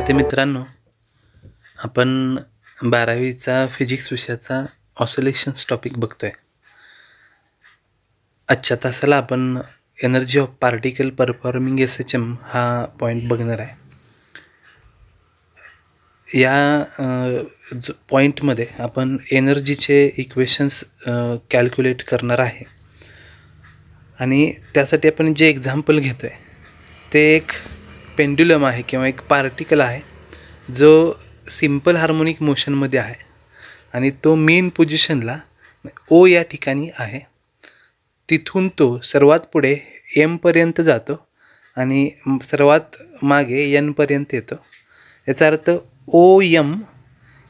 विद्यार्थी मित्रांनो आपण बारावीचा फिजिक्स विषयाचा ऑसोलेशन्स टॉपिक बघतोय आहे आजच्या तासाला आपण energy of particle performing S H M हा पॉईंट बघणार आहे या जो पॉईंटमध्ये आपण एनर्जीचे इक्वेशन्स कॅल्क्युलेट करणार आहे आणि त्यासाठी आपण जे एक्झाम्पल घेतो ते एक पेंड्युलम आहे किंवा एक पार्टिकल आहे जो सिम्पल हार्मोनिक मोशनमध्ये आहे आणि तो मेन पोझिशनला ओ या ठिकाणी आहे तिथून तो सर्वात पुढे एमपर्यंत जातो आणि सर्वात मागे यनपर्यंत येतो याचा अर्थ ओ यम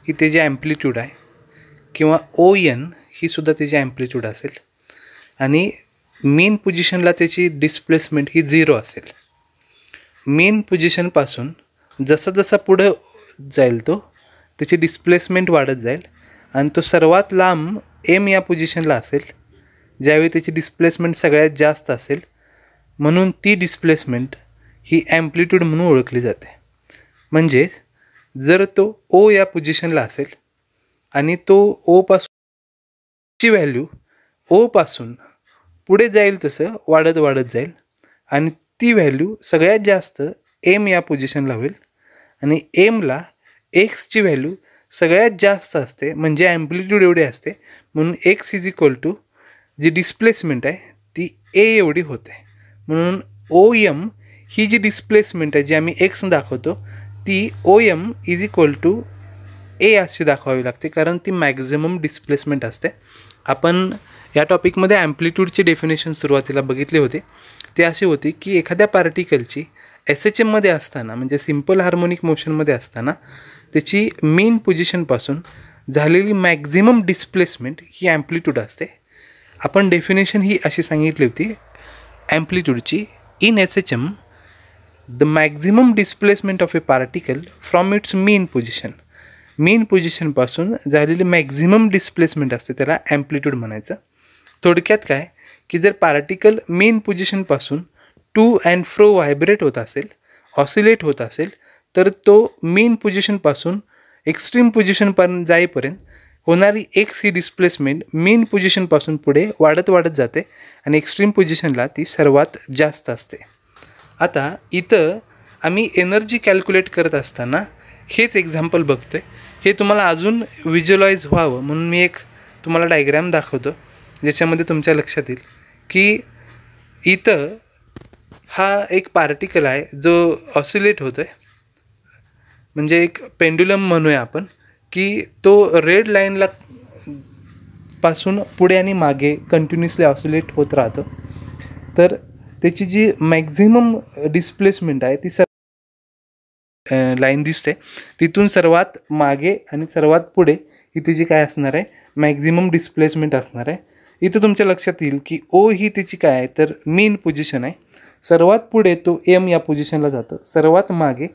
ही त्याची ॲम्प्लिट्यूड आहे किंवा ओ एन ही सुद्धा त्याची ॲम्प्लिट्यूड असेल आणि मेन पोझिशनला त्याची डिस्प्लेसमेंट ही झिरो असेल मेन पोझिशनपासून जसा जसा पुढं जाईल तो त्याची डिस्प्लेसमेंट वाढत जाईल आणि तो सर्वात लांब एम या पोझिशनला असेल ज्यावेळी त्याची डिस्प्लेसमेंट सगळ्यात जास्त असेल म्हणून ती डिस्प्लेसमेंट ही ॲम्प्लिट्यूड म्हणून ओळखली जाते म्हणजे जर तो ओ या पोझिशनला असेल आणि तो ओपासून ची व्हॅल्यू ओपासून पुढे जाईल तसं वाढत वाढत जाईल आणि ती व्हॅल्यू सगळ्यात जास्त एम या पोझिशनला होईल आणि एमला एक्सची व्हॅल्यू सगळ्यात जास्त असते म्हणजे ॲम्प्लिट्यूड एवढी असते म्हणून एक्स इज इक्वल टू जी डिस्प्लेसमेंट आहे ती ए एवढी होते म्हणून ओ एम ही जी डिस्प्लेसमेंट आहे जी आम्ही एक्स दाखवतो ती O M is equal to A अशी दाखवावी लागते कारण ती मॅक्झिमम डिस्प्लेसमेंट असते आपण या टॉपिकमध्ये ॲम्प्लिट्यूडची डेफिनेशन सुरुवातीला बघितले होते ते असे होते की एखाद्या पार्टिकलची एस एच एममध्ये असताना म्हणजे सिम्पल हार्मोनिक मोशनमध्ये असताना त्याची मेन पोझिशनपासून झालेली मॅक्झिमम डिस्प्लेसमेंट ही ॲम्प्लिट्यूड असते आपण डेफिनेशन ही अशी सांगितली होती ॲम्प्लिट्यूडची in S H M the maximum displacement of a particle from its mean position mean पोझिशनपासून झालेली मॅक्झिमम डिस्प्लेसमेंट असते त्याला ॲम्प्लिट्यूड म्हणायचं थोडक्यात काय की जर पार्टिकल मेन पोझिशनपासून टू अँड फ्रो व्हायब्रेट होत असेल ऑसिलेट होत असेल तर तो मेन पोझिशनपासून एक्स्ट्रीम पोझिशनपर्यंत जाईपर्यंत होणारी एक्स ही डिस्प्लेसमेंट मेन पोझिशनपासून पुढे वाढत वाढत जाते आणि एक्स्ट्रीम पोझिशनला ती सर्वात जास्त असते आता इथं आम्ही एनर्जी कॅल्क्युलेट करत असताना हेच एक्झाम्पल बघतो आहे हे तुम्हाला अजून विज्युअलाइज व्हावं म्हणून मी एक तुम्हाला डायग्रॅम दाखवतो ज्याच्यामध्ये तुमच्या लक्षात येईल की इथं हा एक पार्टिकल आहे जो ऑसिलेट होतो आहे म्हणजे एक पेंड्युलम म्हणूया आपण की तो रेड लाईनला पासून पुढे आणि मागे कंटिन्युअसली ऑसिलेट होत राहतो तर त्याची जी मॅक्झिमम डिस्प्लेसमेंट आहे ती सर्व लाईन दिसते तिथून सर्वात मागे आणि सर्वात पुढे इथे जी काय असणार आहे मॅक्झिमम डिस्प्लेसमेंट असणार आहे इथं तुमच्या लक्षात येईल की ओ ही तिची काय आहे तर मेन पोझिशन आहे सर्वात पुढे तो एम या पोझिशनला जातो सर्वात मागे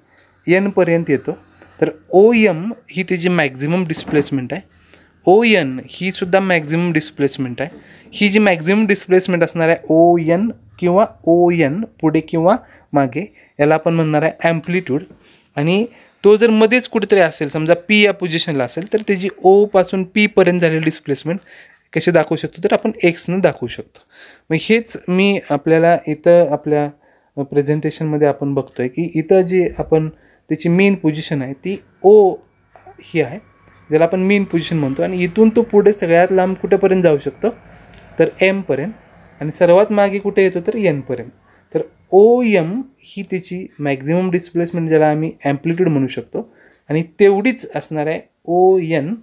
एनपर्यंत येतो तर ओ एम ही त्याची मॅक्झिमम डिस्प्लेसमेंट आहे ओ एन ही सुद्धा मॅक्झिमम डिस्प्लेसमेंट आहे ही जी मॅक्झिमम डिस्प्लेसमेंट असणार आहे ओ एन किंवा ओ एन पुढे किंवा मागे याला आपण म्हणणार आहे ॲम्प्लिट्यूड आणि तो जर मध्येच कुठेतरी असेल समजा पी या पोझिशनला असेल तर त्याची ओपासून पीपर्यंत झालेली डिस्प्लेसमेंट कसे दाखवू शकतो तर आपण एक्सनं दाखवू शकतो मग हेच मी आपल्याला इथं आपल्या प्रेझेंटेशनमध्ये आपण बघतो आहे की इथं जी आपण त्याची मेन पोझिशन आहे ती ओ ही आहे ज्याला आपण मेन पोझिशन म्हणतो आणि इथून तो पुढे सगळ्यात लांब कुठेपर्यंत जाऊ शकतो तर एमपर्यंत आणि सर्वात मागे कुठे येतो तर एनपर्यंत तर ओ एम ही त्याची मॅक्झिमम डिस्प्लेसमेंट ज्याला आम्ही ॲम्प्लिट्यूड म्हणू शकतो आणि तेवढीच असणार आहे ओ एन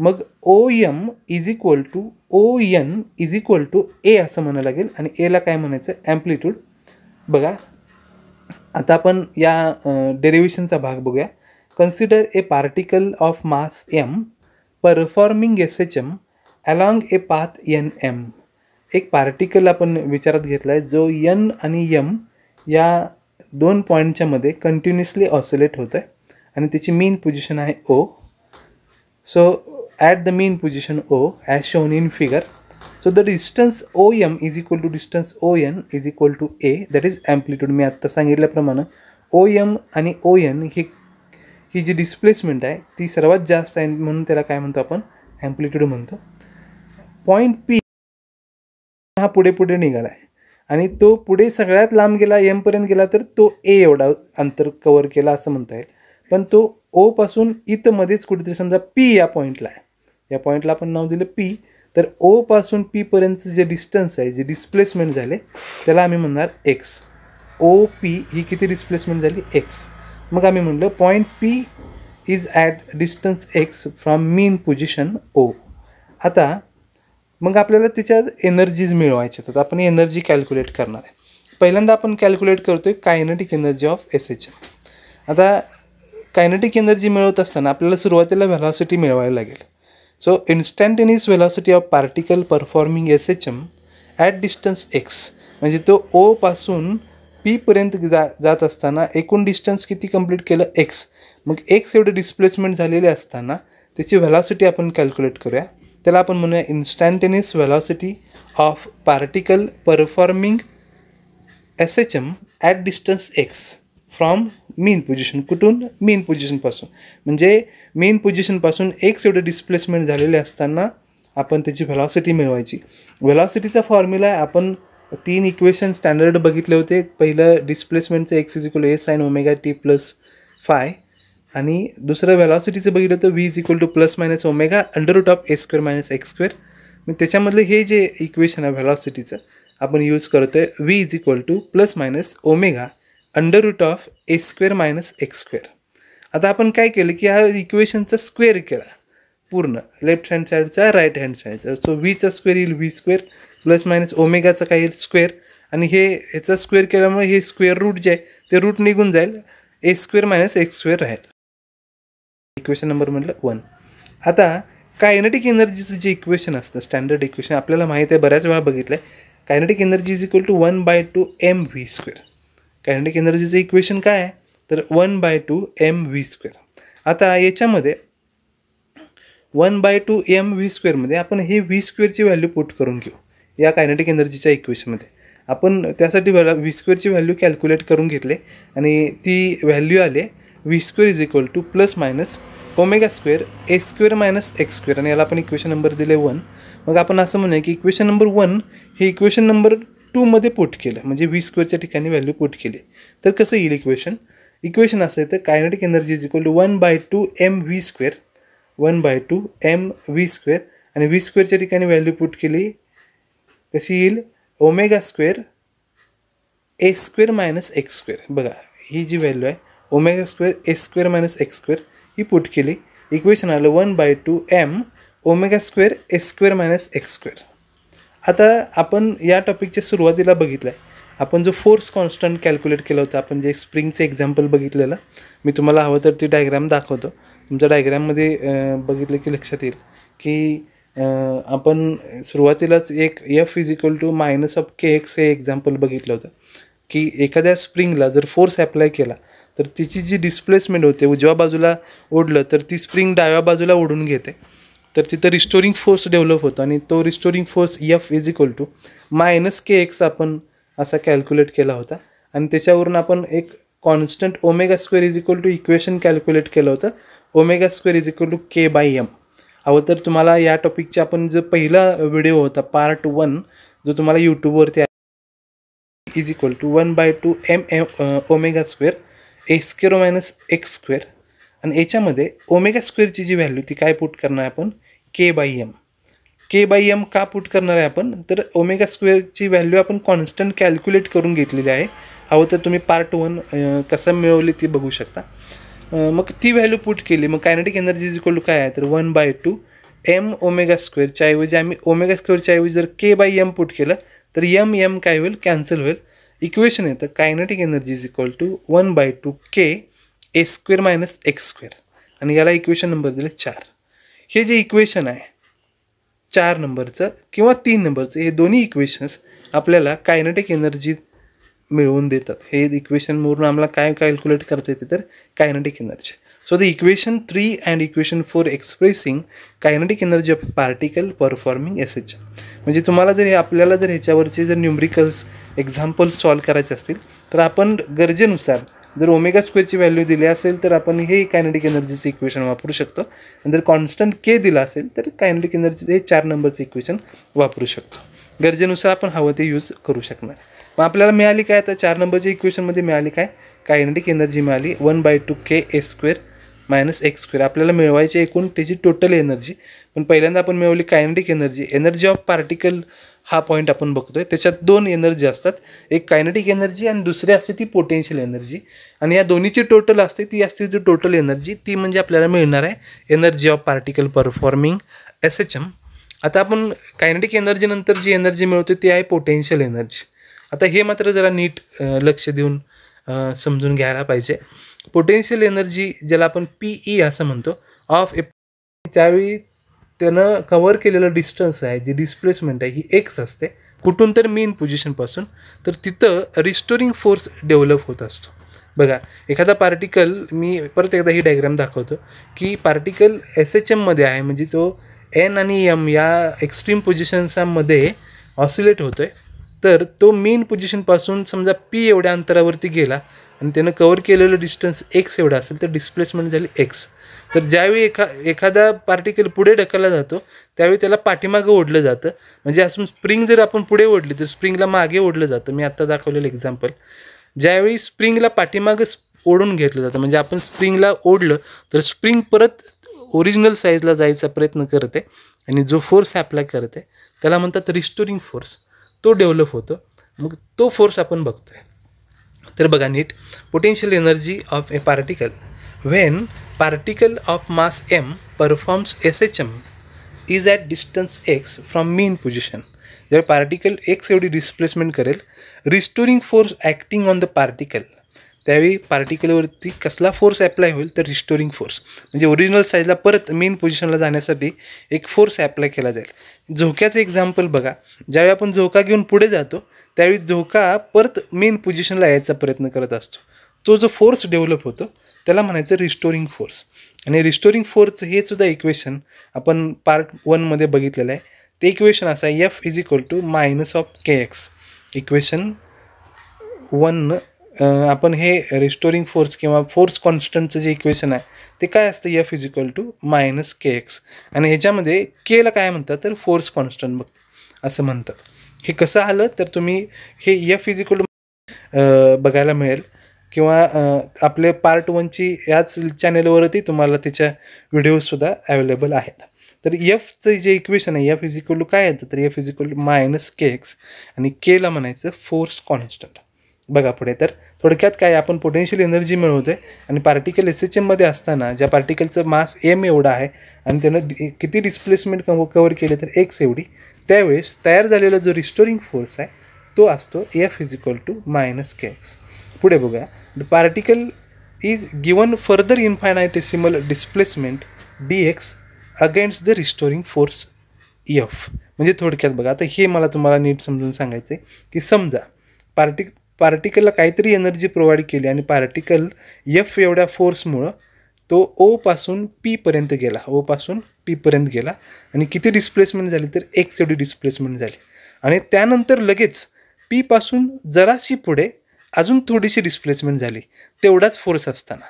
मग O M is equal to O N is equal to A असं म्हणावं लागेल आणि एला काय म्हणायचं ॲम्प्लिट्यूड बघा आता आपण या डेरिव्हेशनचा भाग बघूया consider a particle of mass M performing S H M along a path N M एक पार्टिकल आपण विचारात घेतला आहे जो यन आणि यम या दोन पॉईंटच्या मध्ये कंटिन्युअसली ऑसोलेट होतं आहे आणि त्याची मेन पोझिशन आहे O so at the mean position O as shown in figure. So the distance OM is equal to distance ON is equal to A that is amplitude मी आत्ता सांगितल्याप्रमाणे OM आणि ON he he G displacement आहे ती सर्वात जास्त आहे म्हणून त्याला काय म्हणतो आपण ॲम्प्लिट्यूड म्हणतो पॉईंट पी हा पुढे पुढे निघाला आहे आणि तो पुढे सगळ्यात लांब गेला एमपर्यंत गेला तर तो ए एवढा अंतर कवर केला असं म्हणता येईल पण तो ओपासून इथमध्येच कुठेतरी समजा पी या पॉईंटला आहे या पॉईंटला आपण नाव दिलं पी तर ओपासून पीपर्यंतचं जे डिस्टन्स आहे जे डिस्प्लेसमेंट झाले त्याला आम्ही म्हणणार एक्स ओ पी ही किती डिस्प्लेसमेंट झाली एक्स मग आम्ही म्हणलं point P is at distance X from mean position O आता मग आपल्याला त्याच्या एनर्जीज मिळवायच्या तर आपण एनर्जी कॅल्क्युलेट करणार आहे पहिल्यांदा आपण कॅल्क्युलेट करतो आहे kinetic energy of S H आता कायनेटिक एनर्जी मिळवत असताना आपल्याला सुरुवातीला व्हॅलॉसिटी मिळवायला लागेल So of particle performing S H M at distance X म्हणजे तो ओपासून पीपर्यंत जा जात असताना एकूण डिस्टन्स किती कंप्लीट केलं एक्स मग एक्स एवढे डिस्प्लेसमेंट झालेले असताना त्याची व्हॅलॉसिटी आपण कॅल्क्युलेट करूया त्याला आपण म्हणूया instantaneous velocity of particle performing S H M at distance X from mean position कुठून मेन पोझिशनपासून म्हणजे मेन पोझिशनपासून एक सेवढं डिस्प्लेसमेंट झालेले असताना आपण त्याची व्हेलॉसिटी मिळवायची व्हेलॉसिटीचा फॉर्म्युला आहे आपण तीन इक्वेशन स्टँडर्ड बघितले होते पहिलं डिस्प्लेसमेंटचं X is equal A sine omega T plus phi आणि दुसरं व्हॅलॉसिटीचं बघितलं होतं V is equal to plus minus omega under root of A square minus x square मग त्याच्यामधलं हे जे इक्वेशन आहे व्हॅलॉसिटीचं आपण यूज करतो आहे V is equal to plus minus omega under root of A square minus x square आता आपण काय केलं की हा इक्वेशनचा स्क्वेअर केला पूर्ण लेफ्ट हँड साईडचा राईट हँड साईडचा सो व्हीचा स्क्वेअर येईल व्ही स्क्वेअर प्लस मायनस ओमेगाचा काय येईल स्क्वेअर आणि हे ह्याचा स्क्वेअर केल्यामुळे हे स्क्वेअर रूट जे आहे ते रूट निघून जाईल A square minus x square राहील इक्वेशन नंबर म्हटलं वन आता कायनेटिक एनर्जीचं जे इक्वेशन असतं स्टँडर्ड इक्वेशन आपल्याला माहीत आहे बऱ्याच वेळा बघितलं आहे kinetic energy is equal to one by two M V square kinetic एनर्जीचं इक्वेशन काय आहे तर one by two M V square आता याच्यामध्ये one by two M V स्क्वेअरमध्ये आपण हे व्ही स्क्वेअरची व्हॅल्यू पुट करून घेऊ या कायनेटिक एनर्जीच्या इक्वेशनमध्ये आपण त्यासाठी व्हॅ व्ही स्क्वेअरची व्हॅल्यू कॅल्क्युलेट करून घेतले आणि ती व्हॅल्यू आले V square is equal to plus minus omega square A square minus x square आणि याला आपण इक्वेशन नंबर दिले वन मग आपण असं म्हणूया की इक्वेशन नंबर वन हे इक्वेशन नंबर टूमध्ये पुट केलं म्हणजे वी स्क्वेअरच्या ठिकाणी व्हॅल्यू पुट केली तर कसं येईल इक्वेशन इक्वेशन असं येतं kinetic energy is equal to one by two M V square one by two M V square आणि व्ही स्क्वेअरच्या ठिकाणी व्हॅल्यू पुट केली कशी येईल ओमेगा स्क्वेअर ए स्क्वेअर मायनस एक्स स्क्वेअर बघा ही जी व्हॅल्यू आहे ओमेगा स्क्वेअर ए स्क्वेअर मायनस एक्स स्क्वेअर ही पुट केली इक्वेशन आलं one by two M omega square A square minus x square आता आपण या टॉपिकच्या सुरुवातीला बघितलं आहे आपण जो फोर्स कॉन्स्टंट कॅल्क्युलेट केला होता आपण जे स्प्रिंगचं एक्झाम्पल बघितलेलं मी तुम्हाला हवं तर ती डायग्राम दाखवतो तुमच्या डायग्राममध्ये बघितलं की लक्षात येईल की आपण सुरुवातीलाच एक F is equal to minus of K X हे एक्झाम्पल बघितलं होतं की एखाद्या स्प्रिंगला जर फोर्स ॲप्लाय केला तर तिची जी डिस्प्लेसमेंट होते उजव्या बाजूला ओढलं तर ती स्प्रिंग डाव्या बाजूला ओढून घेते तर तिथं रिस्टोरिंग फोर्स डेव्हलप होतो आणि तो restoring force F is equal to minus K X आपण असा कॅल्क्युलेट केला होता आणि त्याच्यावरून आपण एक constant omega square is equal to equation calculate केलं होतं omega square is equal to K by M अहो तर तुम्हाला या टॉपिकचे आपण जो पहिला व्हिडिओ होता पार्ट वन जो तुम्हाला यूट्यूबवरती is equal to one by two M M omega square A square minus x square आणि याच्यामध्ये ओमेगा स्क्वेअरची जी व्हॅल्यू ती काय पुट करणार आहे आपण K by M K by M का पुट करणार आहे आपण तर ओमेगा स्क्वेअरची व्हॅल्यू आपण कॉन्स्टंट कॅल्क्युलेट करून घेतलेली आहे हवं तर तुम्ही पार्ट वन कसं मिळवली ती बघू शकता मग ती व्हॅल्यू पुट केली मग kinetic energy is equal to काय आहे तर one by two M omega स्क्वेअरच्या ऐवजी आम्ही ओमेगा स्क्वेअरच्या ऐवजी जर के बाय एम पुट केलं तर यम एम काय होईल कॅन्सल होईल इक्वेशन येतं kinetic energy is equal to one by two K A square minus x square आणि याला इक्वेशन नंबर दिले चार हे जे इक्वेशन आहे चार नंबरचं किंवा तीन नंबरचं हे दोन्ही इक्वेशन्स आपल्याला कायनेटिक एनर्जी मिळवून देतात हे इक्वेशनवरून आम्हाला काय कॅल्क्युलेट करता येते तर kinetic energy so the equation three and equation four expressing kinetic energy of particle performing S H म्हणजे तुम्हाला जर हे आपल्याला जर ह्याच्यावरचे जर न्युमरिकल्स एक्झाम्पल्स सॉल्व करायचे असतील तर आपण गरजेनुसार जर ओमेगा स्क्वेअरची व्हॅल्यू दिली असेल तर आपण हे कायनेटिक एनर्जीचं इक्वेशन वापरू शकतो आणि जर कॉन्स्टंट के दिला असेल तर कायनेटिक एनर्जीचं हे चार नंबरचं इक्वेशन वापरू शकतो गरजेनुसार आपण हवं ते यूज करू शकणार मग आपल्याला मिळाली काय आता चार नंबरच्या इक्वेशनमध्ये मिळाली काय कायनेटिक एनर्जी मिळाली one by two K S square minus x square आपल्याला मिळवायची एकूण त्याची टोटल एनर्जी पण पहिल्यांदा आपण मिळवली kinetic energy energy of particle हा पॉईंट आपण बघतोय त्याच्यात दोन एनर्जी असतात एक कायनेटिक एनर्जी आणि दुसरी असते ती पोटेन्शियल एनर्जी आणि या दोन्हीची टोटल असते ती असते ती टोटल एनर्जी ती म्हणजे आपल्याला मिळणार आहे energy of particle performing S H M आता आपण कायनेटिक एनर्जीनंतर जी एनर्जी मिळवते ती आहे पोटेन्शियल एनर्जी आता हे मात्र जरा नीट लक्ष देऊन समजून घ्यायला पाहिजे पोटेन्शियल एनर्जी ज्याला आपण पी ई e असं म्हणतो ऑफ ए त्यावेळी त्यानं कवर केलेलं डिस्टन्स आहे जी डिस्प्लेसमेंट आहे ही एक्स असते कुठून तर मेन पोझिशनपासून तर तिथं रिस्टोरिंग फोर्स डेव्हलप होत असतो बघा एखादा पार्टिकल मी परत एकदा ही डायग्राम दाखवतो की पार्टिकल एस एच एममध्ये आहे म्हणजे तो एन आणि एम या एक्स्ट्रीम पोझिशन्सामध्ये ऑसिलेट होतो आहे तर तो मेन पोझिशनपासून समजा पी एवढ्या अंतरावरती गेला आणि त्यानं कवर केलेलं डिस्टन्स एक्स एवढा असेल तर डिस्प्लेसमेंट झाली एक्स तर ज्यावेळी एखा एखादा पार्टिकल पुढे ढकलला जातो त्यावेळी त्याला पाठीमागं ओढलं जातं म्हणजे असून स्प्रिंग जर आपण पुढे ओढली तर स्प्रिंगला मागे ओढलं जातं मी आत्ता दाखवलेलं एक्झाम्पल ज्यावेळी स्प्रिंगला पाठीमागं ओढून घेतलं जातं म्हणजे आपण स्प्रिंगला ओढलं तर स्प्रिंग परत ओरिजिनल साईजला जायचा प्रयत्न करते आणि जो फोर्स ॲप्लाय करते त्याला म्हणतात रिस्टोरिंग फोर्स तो डेव्हलप होतो मग तो फोर्स आपण बघतोय तर बघा नीट potential energy of a particle when particle of mass M performs S H M is at distance X from mean position जर पार्टिकल एक्स एवढी डिस्प्लेसमेंट करेल restoring force acting on the particle त्यावेळी पार्टिकलवरती कसला फोर्स ॲप्लाय होईल तर restoring force म्हणजे original साईजला परत मेन पोझिशनला जाण्यासाठी एक फोर्स ॲप्लाय केला जाईल झोक्याचं एक्झाम्पल बघा ज्यावेळी आपण झोका घेऊन पुढे जातो त्यावेळी झोका परत मेन पोझिशनला यायचा प्रयत्न करत असतो तो जो फोर्स डेव्हलप होतो त्याला म्हणायचं रिस्टोरिंग फोर्स आणि रिस्टोरिंग फोर्सचं हे सुद्धा इक्वेशन आपण पार्ट वनमध्ये बघितलेलं आहे ते इक्वेशन असं आहे F is equal to minus of K X equation one आपण हे रिस्टोरिंग फोर्स किंवा फोर्स कॉन्स्टंटचं जे इक्वेशन आहे ते काय असतं F is equal to minus K X आणि ह्याच्यामध्ये केला काय म्हणतात तर फोर्स कॉन्स्टंट बघ असं म्हणतात हे कसं आलं तर तुम्ही हे यफ इजिकल बघायला मिळेल किंवा आपले पार्ट वनची याच चॅनेलवरती तुम्हाला तिच्या व्हिडिओजसुद्धा अवेलेबल आहेत तर यफचं जे इक्वेशन आहे यफ इजिकल काय येतं तर यफ इजिकल मायनस के एक्स आणि केला म्हणायचं फोर्स कॉन्स्टंट बघा पुढे तर थोडक्यात काय आपण पोटेन्शियल एनर्जी मिळवतो आहे आणि पार्टिकल एस एच एममध्ये असताना ज्या पार्टिकलचं मास एम एवढा आहे आणि त्यानं किती डिस्प्लेसमेंट कव कवर केले तर एक्स एवढी त्यावेळेस तयार झालेला जो रिस्टोरिंग फोर्स आहे तो असतो F is equal to minus K X पुढे बघूया the particle is given further infinitesimal displacement D X against the restoring force F म्हणजे थोडक्यात बघा आता हे मला तुम्हाला नीट समजून सांगायचं आहे की समजा पार्टिक पार्टिकलला काहीतरी एनर्जी प्रोव्हाइड केली आणि पार्टिकल एफ एवढ्या फोर्समुळं तो ओपासून पीपर्यंत गेला ओपासून पीपर्यंत गेला आणि किती डिस्प्लेसमेंट झाली तर एक्स एवढी डिस्प्लेसमेंट झाली आणि त्यानंतर लगेच पीपासून जराशी पुढे अजून थोडीशी डिस्प्लेसमेंट झाली तेवढाच फोर्स असताना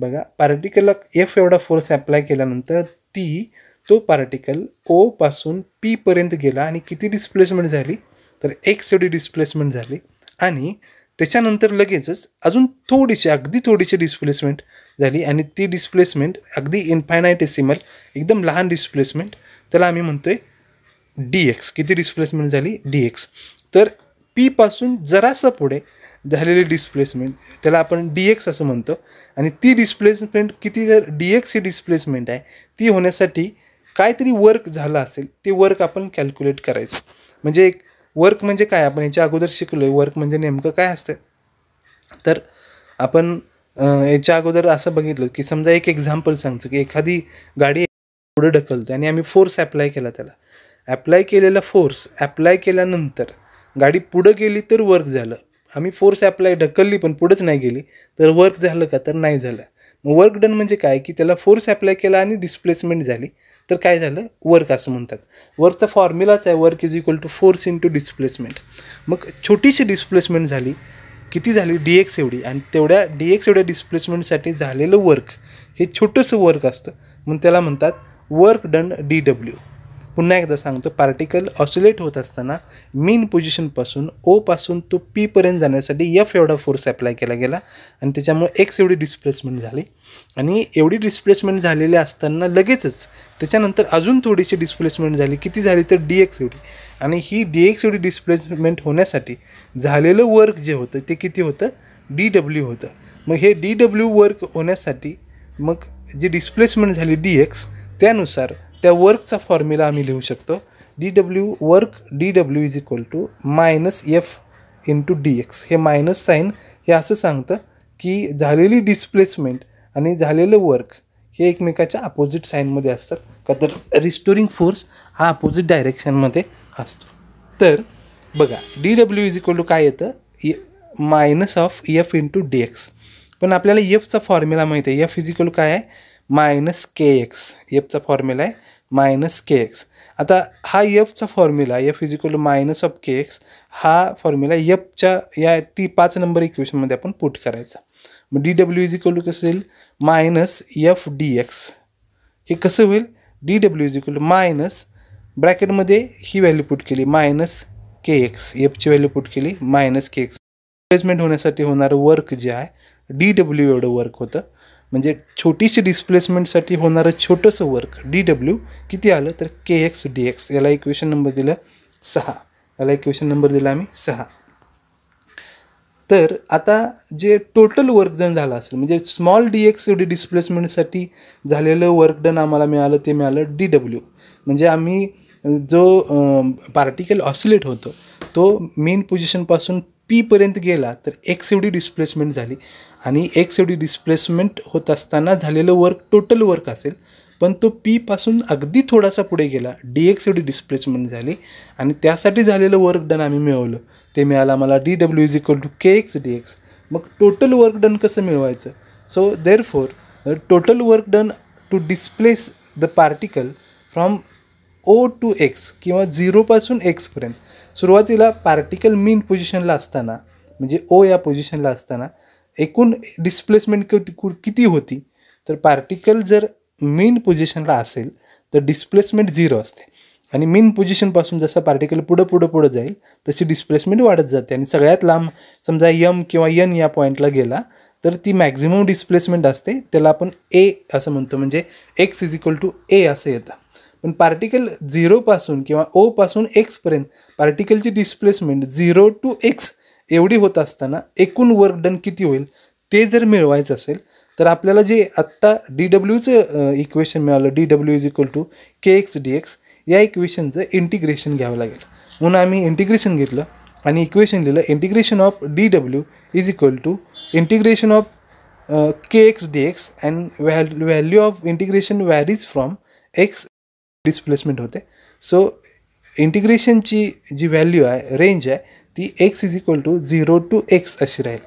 बघा पार्टिकलला एफ एवढा फोर्स ॲप्लाय केल्यानंतर ती तो पार्टिकल ओपासून पीपर्यंत गेला आणि किती डिस्प्लेसमेंट झाली तर एक्स एवढी डिस्प्लेसमेंट झाली आणि त्याच्यानंतर लगेचच अजून थोडीशी अगदी थोडीशी डिस्प्लेसमेंट झाली आणि ती डिस्प्लेसमेंट अगदी एसिमल एकदम लहान डिस्प्लेसमेंट त्याला आम्ही म्हणतो आहे डी एक्स किती डिस्प्लेसमेंट झाली डी एक्स तर पीपासून जरासं पुढे झालेली डिस्प्लेसमेंट त्याला आपण डी एक्स असं म्हणतो आणि ती डिस्प्लेसमेंट किती जर डी एक्स ही डिस्प्लेसमेंट आहे ती होण्यासाठी काहीतरी वर्क झालं असेल ते वर्क आपण कॅल्क्युलेट करायचं म्हणजे एक वर्क म्हणजे काय आपण याच्या अगोदर शिकलो आहे वर्क म्हणजे नेमकं काय असतं तर आपण याच्या अगोदर असं बघितलं की समजा एक एक्झाम्पल सांगतो की एखादी गाडी पुढे ढकलतो आणि आम्ही फोर्स ॲप्लाय केला त्याला ॲप्लाय केलेला फोर्स ॲप्लाय केल्यानंतर गाडी पुढं गेली तर वर्क झालं आम्ही फोर्स ॲप्लाय ढकलली पण पुढंच नाही गेली तर वर्क झालं का तर नाही झालं मग वर्क डन म्हणजे काय की त्याला फोर्स ॲप्लाय केला आणि डिस्प्लेसमेंट झाली तर काय झालं वर्क असं म्हणतात वर्कचा फॉर्म्युलाच आहे work is equal to force into displacement मग छोटीशी डिस्प्लेसमेंट झाली किती झाली डी एक्स एवढी आणि तेवढ्या डी एक्स एवढ्या डिस्प्लेसमेंटसाठी झालेलं वर्क हे छोटंसं वर्क असतं म्हणून त्याला म्हणतात वर्क डन डी डब्ल्यू पुन्हा एकदा सांगतो पार्टिकल ऑसिलेट होत असताना मीन पोझिशनपासून ओपासून तो पीपर्यंत जाण्यासाठी एफ एवढा फोर्स अप्लाय केला गेला आणि त्याच्यामुळे एक्स एवढी डिस्प्लेसमेंट झाली आणि एवढी डिस्प्लेसमेंट झालेली असताना लगेचच त्याच्यानंतर अजून थोडीशी डिस्प्लेसमेंट झाली किती झाली तर डी एक्स एवढी आणि ही डी एक्स एवढी डिस्प्लेसमेंट होण्यासाठी झालेलं वर्क जे होतं ते किती होतं डी डब्ल्यू होतं मग हे डी डब्ल्यू वर्क होण्यासाठी मग जी डिस्प्लेसमेंट झाली डी एक्स त्यानुसार त्या वर्कचा फॉर्म्युला आम्ही लिहू शकतो D W work D W is equal to minus F into D X हे मायनस साईन हे असं सांगतं की झालेली डिस्प्लेसमेंट आणि झालेलं वर्क हे एकमेकाच्या अपोजिट साईनमध्ये असतात का तर रिस्टोरिंग फोर्स हा अपोजिट डायरेक्शनमध्ये असतो तर बघा D W is equal to काय येतं A minus of F into D X पण आपल्याला एफचा फॉर्म्युला माहिती आहे एफ इज इक्वल काय आहे मायनस के एक्स एफचा फॉर्म्युला आहे मायनस के एक्स आता हा एफचा formula F is equal minus of K X हा फॉर्म्युला एफच्या या ती पाच नंबर इक्वेशनमध्ये आपण पुट करायचा मग डी डब्ल्यू इज कसं होईल मायनस एफ डी एक्स हे कसं होईल डी डब्ल्यू इज मायनस ब्रॅकेटमध्ये ही व्हॅल्यू पुट केली मायनस के एक्स एफची व्हॅल्यू पुट केली मायनस के एक्स रिप्लेसमेंट होण्यासाठी होणारं वर्क जे आहे डी डब्ल्यू एवढं वर्क होतं म्हणजे छोटीशी डिस्प्लेसमेंटसाठी होणारं छोटंसं वर्क डी डब्ल्यू किती आलं तर के एक्स डी एक्स याला इक्वेशन नंबर दिला सहा याला इक्वेशन नंबर दिला आम्ही सहा तर आता जे टोटल वर्क डन झालं असेल म्हणजे स्मॉल डी एक्स एवढी डिस्प्लेसमेंटसाठी झालेलं वर्क डन आम्हाला मिळालं ते मिळालं डी डब्ल्यू म्हणजे आम्ही जो पार्टिकल ऑसिलेट होतो तो मेन पोझिशनपासून पीपर्यंत गेला तर एक्स एवढी डिस्प्लेसमेंट झाली आणि एक्स एवढी डिस्प्लेसमेंट होत असताना झालेलं वर्क टोटल वर्क असेल पण तो पीपासून अगदी थोडासा पुढे गेला डी एक्स एवढी डिस्प्लेसमेंट झाली आणि त्यासाठी झालेलं वर्क डन आम्ही मिळवलं ते मिळालं आम्हाला D W is equal to K X D X मग टोटल वर्क डन कसं मिळवायचं so therefore total work done to displace the particle from O to X किंवा झिरोपासून एक्सपर्यंत सुरुवातीला पार्टिकल मेन पोझिशनला असताना म्हणजे ओ या पोझिशनला असताना एकूण डिस्प्लेसमेंट किती किती होती तर पार्टिकल जर मेन पोझिशनला असेल तर डिस्प्लेसमेंट झिरो असते आणि मेन पोझिशनपासून जसं पार्टिकल पुढं पुढं पुढं जाईल तशी डिस्प्लेसमेंट वाढत जाते आणि सगळ्यात लांब समजा यम किंवा यन या पॉईंटला गेला तर ती मॅक्झिमम डिस्प्लेसमेंट असते त्याला आपण ए असं म्हणतो म्हणजे X is equal to A असं येतं पण पार्टिकल झिरोपासून किंवा ओपासून एक्सपर्यंत पार्टिकलची डिस्प्लेसमेंट झिरो टू एक्स एवढी होत असताना एकूण वर्क डन किती होईल ते जर मिळवायचं असेल तर आपल्याला जे आत्ता डी डब्ल्यूचं इक्वेशन मिळालं D W is equal to K X D X या इक्वेशनचं इंटिग्रेशन घ्यावं लागेल म्हणून आम्ही इंटिग्रेशन घेतलं आणि इक्वेशन लिहिलं integration of D W is equal to integration of K X D X and value value of integration varies from X displacement होते सो इंटिग्रेशनची जी व्हॅल्यू आहे रेंज आहे ती X is equal to zero to X अशी राहील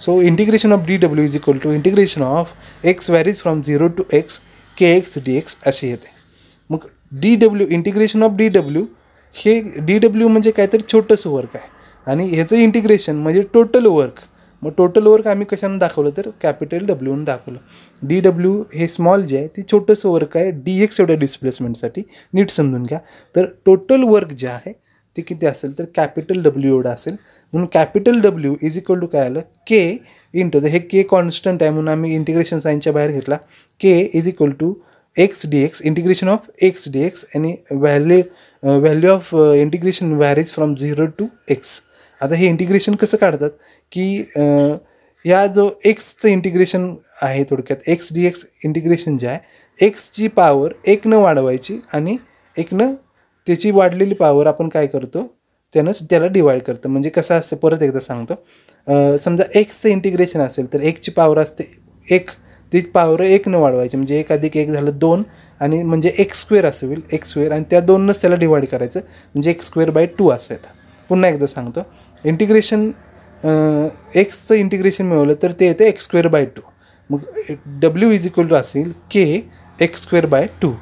so integration of D W is equal to integration of X varies from zero to X K X D X अशी येते मग D W integration of D W हे D W म्हणजे काहीतरी छोटंसं work आहे आणि ह्याचं इंटिग्रेशन म्हणजे टोटल वर्क मग टोटल वर्क आम्ही कशानं दाखवलं तर कॅपिटल डब्ल्यूहून दाखवलं डी डब्ल्यू हे स्मॉल जे आहे ते छोटंसं वर्क आहे डी एक्स एवढ्या डिस्प्लेसमेंटसाठी नीट समजून घ्या तर टोटल वर्क जे आहे ते किती असेल तर कॅपिटल डब्ल्यू एवढं असेल म्हणून capital W is equal to काय आलं के इंटू हे के कॉन्स्टंट आहे म्हणून आम्ही इंटिग्रेशन साईनच्या बाहेर घेतला k is equal to x D x integration of x D x आणि value value of integration varies from zero to x आता हे इंटिग्रेशन कसं काढतात की uh, या जो एक्सचं इंटिग्रेशन आहे थोडक्यात एक्स डी एक्स इंटिग्रेशन जे आहे एक्सची पावर एकनं वाढवायची आणि एकनं त्याची वाढलेली पावर आपण काय करतो त्यानंच त्याला डिवाईड करतो म्हणजे कसं असतं परत एकदा सांगतो समजा एक्सचं इंटिग्रेशन असेल तर एकची पावर असते एक ती पावर एकनं वाढवायची म्हणजे एक अधिक एक झालं दोन आणि म्हणजे एक स्क्वेअर असं होईल स्क्वेअर आणि त्या दोननंच त्याला डिवाईड करायचं म्हणजे एक स्क्वेअर बाय टू असं पुन्हा एकदा सांगतो इंटिग्रेशन एक्सचं इंटिग्रेशन मिळवलं तर ते येतं एक्स स्क्वेअर बाय टू मग डब्ल्यू इज इक्वल टू असेल k x square by two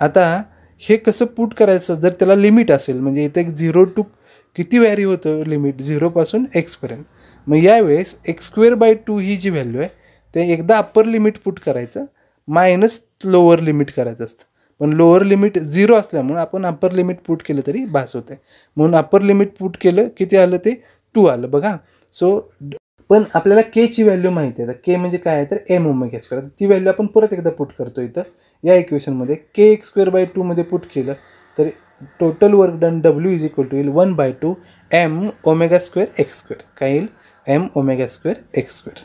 आता हे कसं पुट करायचं जर त्याला लिमिट असेल म्हणजे इथे एक झिरो टू किती व्हॅरी होतं लिमिट झिरोपासून एक्सपर्यंत मग यावेळेस एक्स स्क्वेअर बाय टू ही जी व्हॅल्यू आहे ते एकदा अप्पर लिमिट पुट करायचं मायनस लोअर लिमिट करायचं असतं पण लोअर लिमिट झिरो असल्यामुळं आपण अप्पर लिमिट पुट केलं तरी भास होते म्हणून अप्पर लिमिट पुट केलं किती आलं ते टू आलं बघा सो पण आपल्याला केची व्हॅल्यू माहिती आहे तर के म्हणजे काय आहे तर एम ओमेगा स्क्वेअर ती व्हॅल्यू आपण परत एकदा पुट करतो इथं या इक्वेशनमध्ये के एक स्क्वेअर बाय टूमध्ये पुट केलं तर टोटल वर्क डन डब्ल्यू इज इक्वल टू येईल one by two M omega square x square काय येईल m omega square x square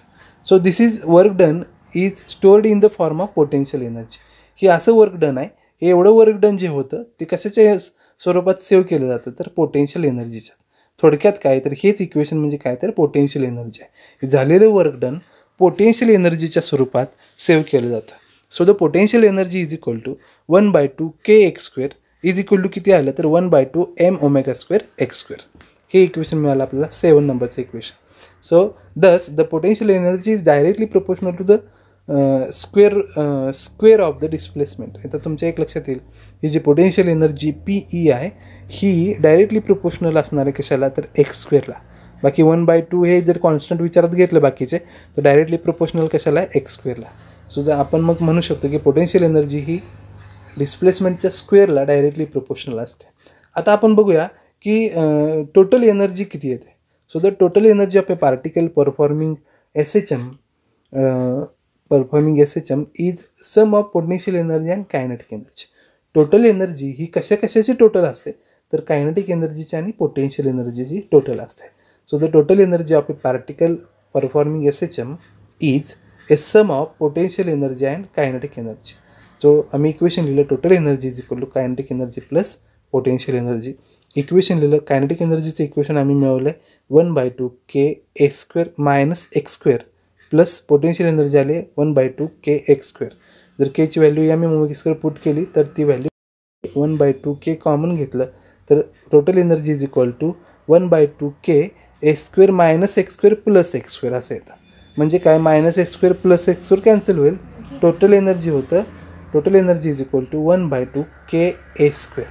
so this is work done is stored in the form of potential energy हे असं work done आहे हे एवढं work done जे होतं ते कशाच्या स्वरूपात सेव्ह केलं जातं तर पोटेन्शियल एनर्जीच्या थोडक्यात काय तर हेच इक्वेशन म्हणजे काय तर पोटेन्शियल एनर्जी आहे झालेलं वर्क डन पोटेन्शियल एनर्जीच्या स्वरूपात सेव्ह केलं जातं so the potential energy is equal to one by two K x square is equal to किती आलं तर one by two M omega square x square हे इक्वेशन मिळालं आपल्याला सेवन नंबरचं equation so this the potential energy is directly proportional to the square square of the displacement आता तुमच्या एक लक्षात येईल ही जी पोटेन्शियल एनर्जी पी ई आहे ही डायरेक्टली प्रोपोर्शनल असणार आहे कशाला तर एक्स स्क्वेअरला बाकी वन बाय टू हे जर कॉन्स्टंट विचारात घेतलं बाकीचे तर डायरेक्टली प्रोपोर्शनल कशाला आहे एक्स स्क्वेअरला सो आपण मग म्हणू शकतो की पोटेन्शियल एनर्जी ही डिस्प्लेसमेंटच्या स्क्वेअरला डायरेक्टली प्रोपोर्शनल असते आता आपण बघूया की टोटल एनर्जी किती येते so the total energy of a particle performing S H M performing S H M is sum of potential energy and kinetic energy total energy ही कशा कशाची टोटल असते तर कायनेटिक एनर्जीची आणि पोटेन्शियल एनर्जीची टोटल असते so the total energy of a particle performing S H M is a sum of potential energy and kinetic energy so आम्ही इक्वेशन लिहिलं total energy is equal to kinetic energy plus potential energy equation लिहिलं kinetic एनर्जीचं equation आम्ही मिळवलं आहे one by two K A square minus x square plus potential energy आली one by two K x square जर केची value या मी square put केली तर ती value one by two k common घेतलं तर total energy is equal to one by two K A square minus x square plus x square असं येतं म्हणजे काय minus x square plus x square cancel होईल टोटल एनर्जी होतं total energy is equal to one by two K A square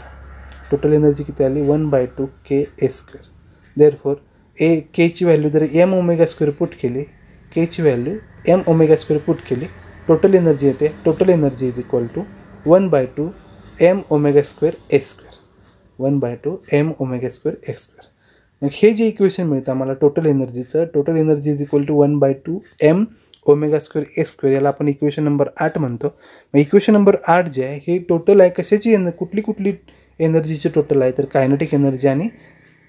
total energy किती आली one by two K A square four a केची value जर M omega square put केली केची value m omega square put केली total energy येते total energy is equal to one by two M omega square s square one by two M omega square x square मग हे जे equation मिळतं आम्हाला total एनर्जीचं total energy is equal to one by two M omega square x square याला आपण equation number आठ म्हणतो मग इक्वेशन नंबर आठ जे आहे हे टोटल आहे कशाची एन कुठली कुठली एनर्जीची टोटल आहे तर कायनेटिक एनर्जी आणि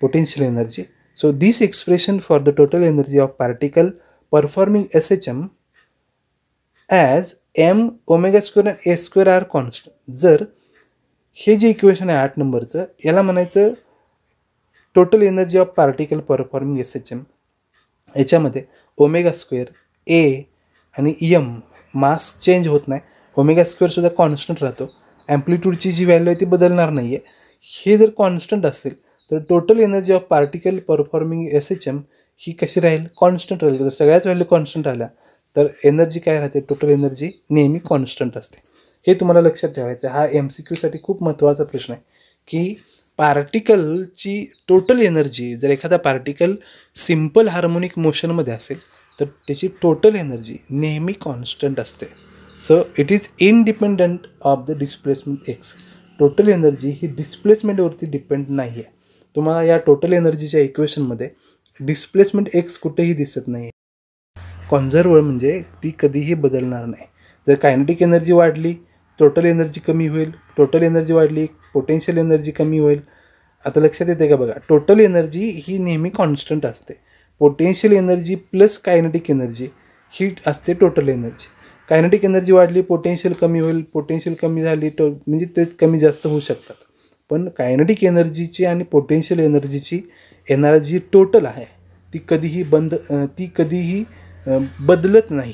potential energy so this expression for the total energy of particle performing SHM as m omega square A square are constant जर हे जे इक्वेशन आहे आठ नंबरचं याला म्हणायचं total energy of particle performing S H M याच्यामध्ये ओमेगा स्क्वेअर ए आणि यम मास चेंज होत नाही ओमेगा स्क्वेअरसुद्धा कॉन्स्टंट राहतो ॲम्प्लिट्यूडची जी व्हॅल्यू आहे ती बदलणार नाही आहे हे जर कॉन्स्टंट असेल तर total energy of particle performing S H M ही कशी राहील कॉन्स्टंट राहील जर सगळ्याच व्हॅल्यू कॉन्स्टंट राहिल्या तर एनर्जी काय राहते टोटल एनर्जी नेहमी कॉन्स्टंट असते हे तुम्हाला लक्षात ठेवायचं हा एम सी क्यूसाठी खूप महत्त्वाचा प्रश्न आहे की पार्टिकलची टोटल एनर्जी जर एखादा पार्टिकल सिम्पल हार्मोनिक मोशनमध्ये असेल तर त्याची टोटल एनर्जी नेहमी कॉन्स्टंट असते so it is independent of the displacement x total energy ही डिस्प्लेसमेंटवरती डिपेंड नाही आहे तुम्हाला या टोटल एनर्जीच्या इक्वेशनमध्ये डिस्प्लेसमेंट एक्स कुठेही दिसत नाही कॉन्झर्वर म्हणजे ती कधीही बदलणार नाही जर कायनेटिक एनर्जी वाढली टोटल एनर्जी कमी होईल टोटल एनर्जी वाढली पोटेन्शियल एनर्जी कमी होईल आता लक्षात येते का बघा टोटल एनर्जी ही नेहमी कॉन्स्टंट असते potential energy plus kinetic energy ही असते टोटल एनर्जी कायनेटिक एनर्जी वाढली पोटेन्शियल कमी होईल पोटेन्शियल कमी झाली टो म्हणजे ते कमी जास्त होऊ शकतात पण कायनेटिक एनर्जीची आणि पोटेन्शियल एनर्जीची एनर्जी जी टोटल आहे ती कधीही बंद ती कधीही बदलत नाही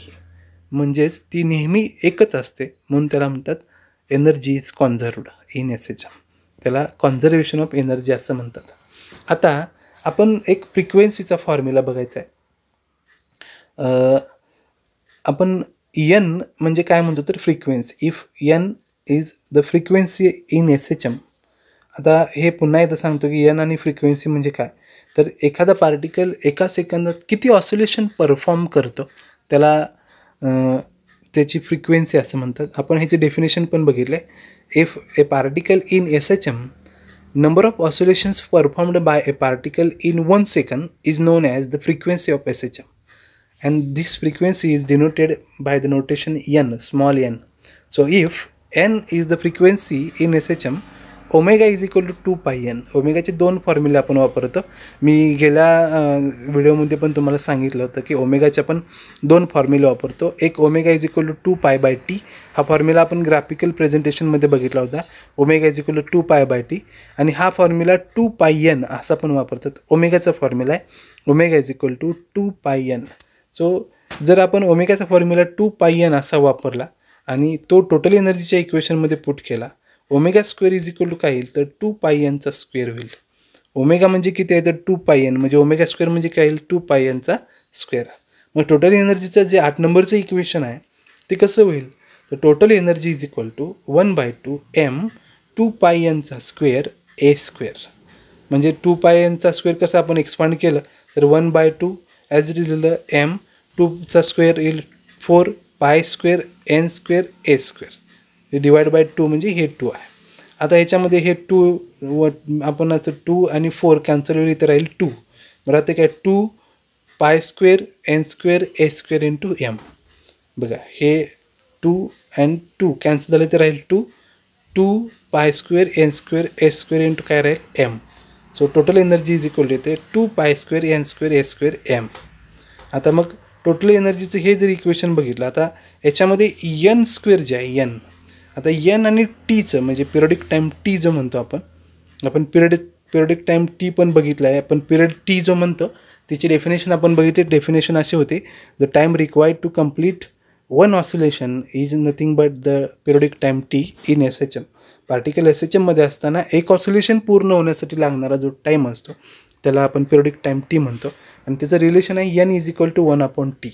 म्हणजेच ती नेहमी एकच असते म्हणून त्याला म्हणतात एनर्जी इज कॉन्झर्वड इन एसेज त्याला कॉन्झर्वेशन ऑफ एनर्जी असं म्हणतात आता आपण एक फ्रिक्वेन्सीचा फॉर्म्युला बघायचा आहे आपण यन म्हणजे काय म्हणतो तर frequency if n is the frequency in S H M आता हे पुन्हा एकदा सांगतो की यन आणि फ्रिक्वेन्सी म्हणजे काय तर एखादा पार्टिकल एका सेकंदात किती ऑसोलेशन परफॉर्म करतं त्याला त्याची फ्रिक्वेन्सी असं म्हणतात आपण ह्याची डेफिनेशन पण बघितले if a particle in S H M number of oscillations performed by a particle in one second is known as the frequency of S H M and this frequency is denoted by the notation n small n so if n is the frequency in S H M omega is equal to two pi n ओमेगाचे दोन फॉर्म्युले आपण वापरतो मी गेल्या व्हिडिओमध्ये पण तुम्हाला सांगितलं होतं की ओमेगाचे आपण दोन फॉर्म्युले वापरतो एक omega is equal to two pi by T हा फॉर्म्युला आपण ग्राफिकल प्रेझेंटेशनमध्ये बघितला होता omega is equal to two pi by T आणि हा फॉर्म्युला टू पाय एन असा पण वापरतात ओमेगाचा फॉर्म्युला आहे omega is equal to two pi n so जर आपण ओमेगाचा फॉर्म्युला टू पाय एन असा वापरला आणि तो टोटल एनर्जीच्या इक्वेशनमध्ये पुट केला omega square is equal to काय येईल तर टू पाय एनचा स्क्वेअर होईल ओमेगा म्हणजे किती आहे तर टू पाय एन म्हणजे ओमेगा स्क्वेअर म्हणजे काय येईल टू पाय एनचा स्क्वेअर मग टोटल एनर्जीचं जे आठ नंबरचं इक्वेशन आहे ते कसं होईल तर total energy is equal to one by two m two pi एनचा स्क्वेअर ए स्क्वेअर म्हणजे टू पाय एनचा स्क्वेअर कसं आपण एक्सपांड केलं तर one by two as it m टूचा स्क्वेअर येईल four pi square n square A square divide by two म्हणजे हे टू आहे आता याच्यामध्ये हे टू व आपण असं टू आणि फोर कॅन्सल होईल इथं राहील टू बरं आता काय two pi square n square ए स्क्वेअर टू एम बघा हे टू अँड टू कॅन्सल झाले तर राहील two two pi square n square ए स्क्वेअर टू काय राहील m so total energy is equal येते two pi square n square ए square m आता मग टोटल एनर्जीचं हे जर इक्वेशन बघितलं आता याच्यामध्ये यन स्क्वेअर जे आहे यन आता एन आणि टीचं म्हणजे पिरियडिक टाईम टी जो म्हणतो आपण आपण पिरियड पिरियडिक टाईम टी पण बघितलं आहे आपण पिरियड टी जो म्हणतो त्याची डेफिनेशन आपण बघितली डेफिनेशन अशी होते the time required to complete one oscillation is nothing but the periodic time T in S H M particle S H एममध्ये असताना एक ऑसिलेशन पूर्ण होण्यासाठी लागणारा जो टाईम असतो त्याला आपण पिरियडिक टाईम टी म्हणतो आणि त्याचं रिलेशन आहे n is equal to one upon T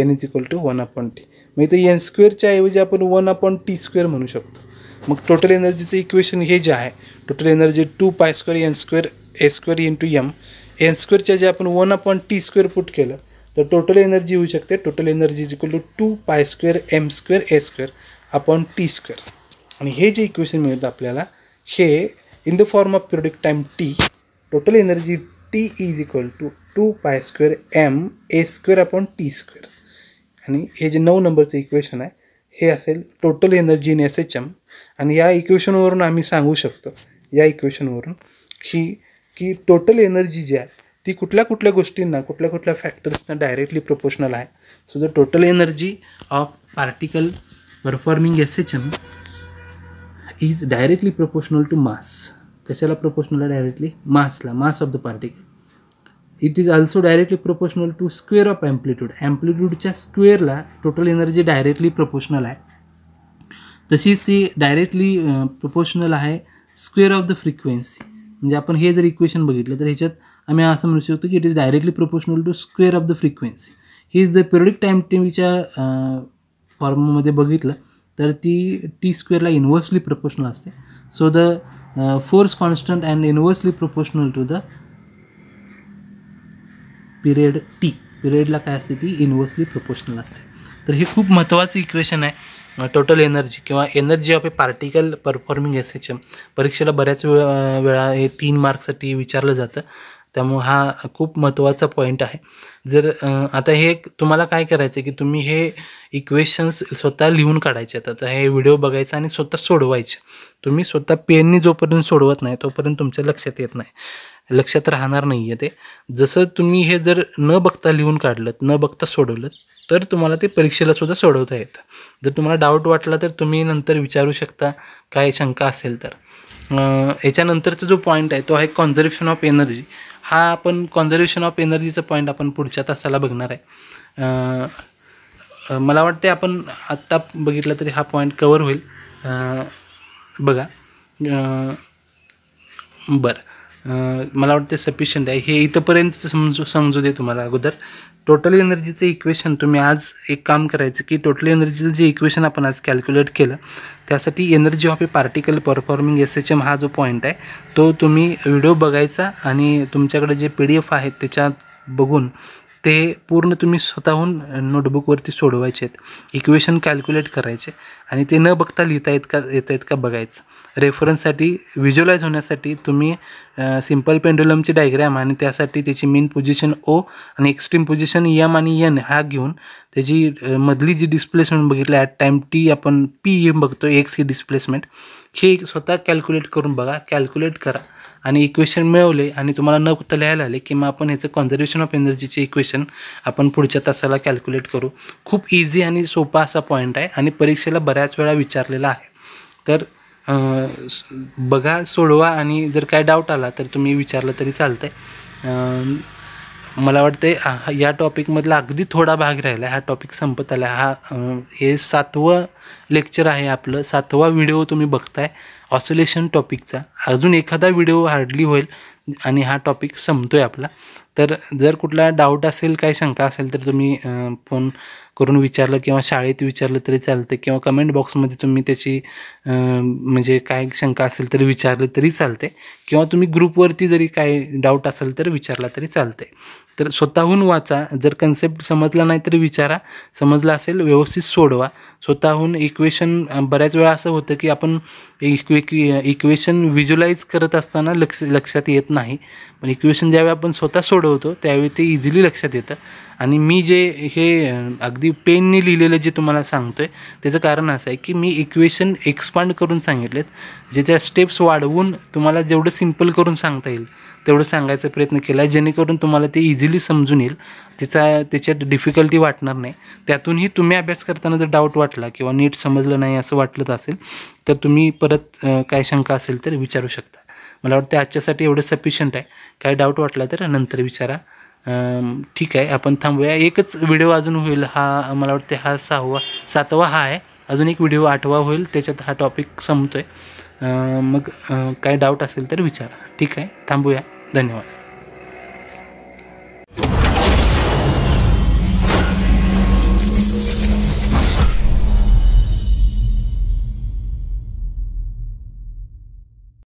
n is equal to one upon T मग इथं एन स्क्वेअरच्या ऐवजी आपण वन अपॉन टी स्क्वेअर म्हणू शकतो मग टोटल एनर्जीचं इक्वेशन हे जे आहे total energy two pi square n square ए स्क्वेअर टू एम एन स्क्वेअरच्या जे आपण one upon T square put केलं तर टोटल एनर्जी होऊ शकते total energy is equal to two pi square m square A square upon T square आणि हे जे इक्वेशन मिळतं आपल्याला हे in the form of periodic time T total energy T is equal to two pi square m A square upon T square आणि हे जे नऊ नंबरचं इक्वेशन आहे हे असेल total energy in S H M आणि या इक्वेशनवरून आम्ही सांगू शकतो या इक्वेशनवरून की की टोटल एनर्जी जी आहे ती कुठल्या कुठल्या गोष्टींना कुठल्या कुठल्या फॅक्टर्सना डायरेक्टली प्रोपोर्शनल आहे so the total energy of particle performing S H M is directly proportional to mass कशाला प्रोपोर्शनल आहे डायरेक्टली मासला mass of the particle it is also directly proportional to square of amplitude ॲम्प्लिट्यूडच्या स्क्वेअरला total energy directly proportional आहे तशीच ती directly proportional आहे square of the frequency म्हणजे आपण हे जर इक्वेशन बघितलं तर ह्याच्यात आम्ही असं म्हणू शकतो की it is directly proportional to square of the frequency ही इज द पिरियडिक टाईम टीव्हीच्या फॉर्ममध्ये बघितलं तर ती टी स्क्वेअरला इन्व्हर्सली प्रोपोर्शनल असते so the force constant and inversely proportional to the period T पिरियडला काय असते ती इनव्हर्सली प्रोपोर्शनल असते तर हे खूप महत्त्वाचं इक्वेशन आहे टोटल एनर्जी किंवा energy of a particle performing S H M परीक्षेला बऱ्याच वेळा वेळा हे तीन मार्कसाठी विचारलं जातं त्यामुळं हा खूप महत्त्वाचा पॉईंट आहे जर आता हे तुम्हाला काय करायचं आहे की तुम्ही हे इक्वेशन्स स्वतः लिहून काढायचे आहेत आता हे व्हिडिओ बघायचा आणि स्वतः सोडवायचे तुम्ही स्वतः पेननी जोपर्यंत सोडवत नाही तोपर्यंत तुमच्या लक्षात येत नाही लक्षात राहणार नाही आहे ते जसं तुम्ही हे जर न बघता लिहून काढलं न बघता सोडवलं तर तुम्हाला ते परीक्षेला सुद्धा सोडवता येतं जर तुम्हाला डाऊट वाटला तर तुम्ही नंतर विचारू शकता काय शंका असेल तर याच्यानंतरचा जो पॉईंट आहे तो आहे कॉन्झर्वेशन ऑफ एनर्जी हा आपण कॉन्झर्वेशन ऑफ एनर्जीचा पॉईंट आपण पुढच्या तासाला बघणार आहे मला वाटते आपण आत्ता बघितलं तरी हा पॉईंट कवर होईल बघा बरं मला वाटते सफिशियंट आहे हे इथंपर्यंत समजू समजू दे तुम्हाला अगोदर टोटल एनर्जीचं इक्वेशन तुम्ही आज एक काम करायचं की टोटल एनर्जीचं जे इक्वेशन आपण आज कॅल्क्युलेट केलं त्यासाठी energy of a particle performing S H M हा जो पॉईंट आहे तो तुम्ही व्हिडिओ बघायचा आणि तुमच्याकडे जे पी डी एफ आहेत त्याच्यात बघून ते पूर्ण तुम्ही स्वतःहून नोटबुकवरती सोडवायचे आहेत इक्वेशन कॅल्क्युलेट करायचे आणि ते न बघता लिहिता येत का येत आहेत का बघायचं रेफरन्ससाठी व्हिज्युअलाइज होण्यासाठी तुम्ही सिम्पल पेंडुलमची डायग्रॅम आणि त्यासाठी त्याची मेन पोझिशन ओ आणि एक्स्ट्रीम पोझिशन यम आणि यन हा घेऊन त्याची मधली जी डिस्प्लेसमेंट बघितली ॲट टाईम टी आपण पी एम बघतो एक्स ही डिस्प्लेसमेंट हे स्वतः कॅल्क्युलेट करून बघा कॅल्क्युलेट करा आणि इक्वेशन मिळवले आणि तुम्हाला न लिहायला आले की मग आपण ह्याचं कॉन्झर्वेशन ऑफ एनर्जीचे इक्वेशन आपण पुढच्या तासाला कॅल्क्युलेट करू खूप इझी आणि सोपा असा पॉईंट आहे आणि परीक्षेला बऱ्याच वेळा विचारलेला आहे तर बघा सोडवा आणि जर काय डाऊट आला तर तुम्ही विचारलं तरी चालतं आहे मला वाटतं या टॉपिकमधला अगदी थोडा भाग राहिला हा टॉपिक संपत आला हा हे सातवं लेक्चर आहे आपलं सातवा व्हिडिओ तुम्ही बघताय ऑसोलेशन टॉपिकचा अजून एखादा व्हिडिओ हार्डली होईल आणि हा टॉपिक संपतो आहे आपला तर जर कुठला डाऊट असेल काही शंका असेल तर तुम्ही फोन करून विचारलं किंवा शाळेत विचारलं तरी चालतं किंवा कमेंट बॉक्समध्ये तुम्ही त्याची म्हणजे काय शंका असेल तरी विचारलं तरी चालते किंवा तुम्ही ग्रुपवरती जरी काय डाऊट असेल तर विचारला तरी चालते तर स्वतःहून वाचा जर कन्सेप्ट समजला नाही तर विचारा समजला असेल व्यवस्थित सोडवा स्वतःहून इक्वेशन बऱ्याच वेळा असं होतं की आपण इक्वे इक्वेशन व्हिज्युलाईज करत असताना लक्ष लक्षात येत नाही पण इक्वेशन ज्यावेळी आपण स्वतः सोडवतो त्यावेळी ते इझिली लक्षात येतं आणि मी जे हे अगदी पेनने लिहिलेलं जे तुम्हाला सांगतो आहे त्याचं कारण असं आहे की मी इक्वेशन एक्सपांड करून सांगितलेत ज्याच्या स्टेप्स वाढवून तुम्हाला जेवढं सिम्पल करून सांगता येईल तेवढं सांगायचा प्रयत्न केला जेणेकरून तुम्हाला ते इझिली समजून येईल तिचा त्याच्यात डिफिकल्टी वाटणार नाही त्यातूनही तुम्ही अभ्यास करताना जर डाऊट वाटला किंवा नीट समजलं नाही असं वाटलंच असेल तर तुम्ही परत काय शंका असेल तर विचारू शकता मला वाटतं आजच्यासाठी एवढं सफिशियंट आहे काय डाऊट वाटला तर नंतर विचारा ठीक आहे आपण थांबूया एकच व्हिडिओ अजून होईल हा मला वाटते हा सहावा सातवा हा आहे अजून एक व्हिडिओ आठवा होईल त्याच्यात हा टॉपिक संपतो आहे मग काय डाऊट असेल तर विचारा ठीक आहे थांबूया धन्यवाद